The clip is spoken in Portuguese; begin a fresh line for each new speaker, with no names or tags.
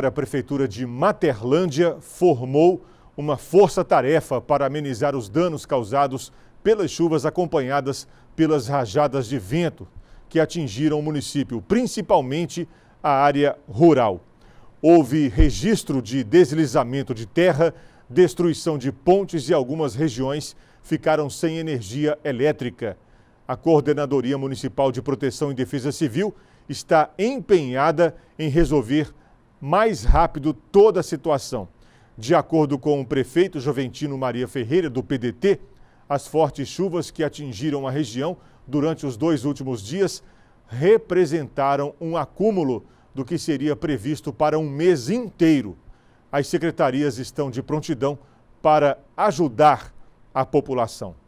A Prefeitura de Materlândia formou uma força-tarefa para amenizar os danos causados pelas chuvas acompanhadas pelas rajadas de vento que atingiram o município, principalmente a área rural. Houve registro de deslizamento de terra, destruição de pontes e algumas regiões ficaram sem energia elétrica. A Coordenadoria Municipal de Proteção e Defesa Civil está empenhada em resolver mais rápido toda a situação. De acordo com o prefeito Joventino Maria Ferreira, do PDT, as fortes chuvas que atingiram a região durante os dois últimos dias representaram um acúmulo do que seria previsto para um mês inteiro. As secretarias estão de prontidão para ajudar a população.